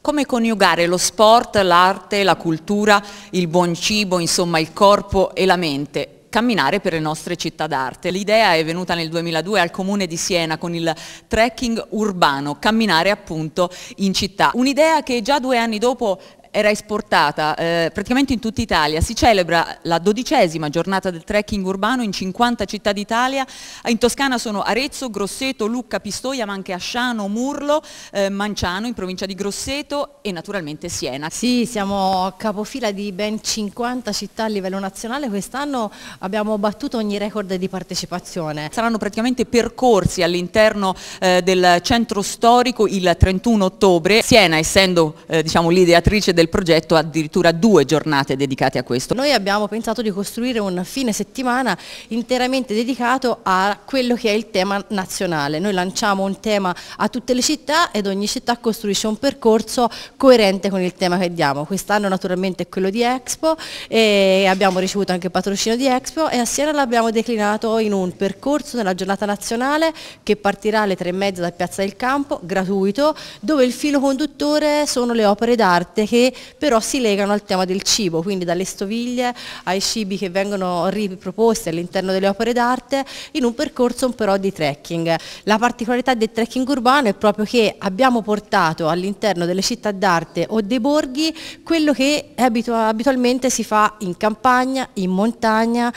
Come coniugare lo sport, l'arte, la cultura, il buon cibo, insomma il corpo e la mente camminare per le nostre città d'arte. L'idea è venuta nel 2002 al comune di Siena con il trekking urbano, camminare appunto in città. Un'idea che già due anni dopo era esportata eh, praticamente in tutta Italia. Si celebra la dodicesima giornata del trekking urbano in 50 città d'Italia. In Toscana sono Arezzo, Grosseto, Lucca, Pistoia, ma anche Asciano, Murlo, eh, Manciano in provincia di Grosseto e naturalmente Siena. Sì, siamo capofila di ben 50 città a livello nazionale. Quest'anno abbiamo battuto ogni record di partecipazione. Saranno praticamente percorsi all'interno eh, del centro storico il 31 ottobre. Siena, essendo eh, diciamo, l'ideatrice del del progetto addirittura due giornate dedicate a questo. Noi abbiamo pensato di costruire un fine settimana interamente dedicato a quello che è il tema nazionale. Noi lanciamo un tema a tutte le città ed ogni città costruisce un percorso coerente con il tema che diamo. Quest'anno naturalmente è quello di Expo e abbiamo ricevuto anche il patrocinio di Expo e a Siena l'abbiamo declinato in un percorso nella giornata nazionale che partirà alle tre e mezza da Piazza del Campo, gratuito, dove il filo conduttore sono le opere d'arte che però si legano al tema del cibo, quindi dalle stoviglie ai cibi che vengono riproposti all'interno delle opere d'arte in un percorso però di trekking. La particolarità del trekking urbano è proprio che abbiamo portato all'interno delle città d'arte o dei borghi quello che abitualmente si fa in campagna, in montagna,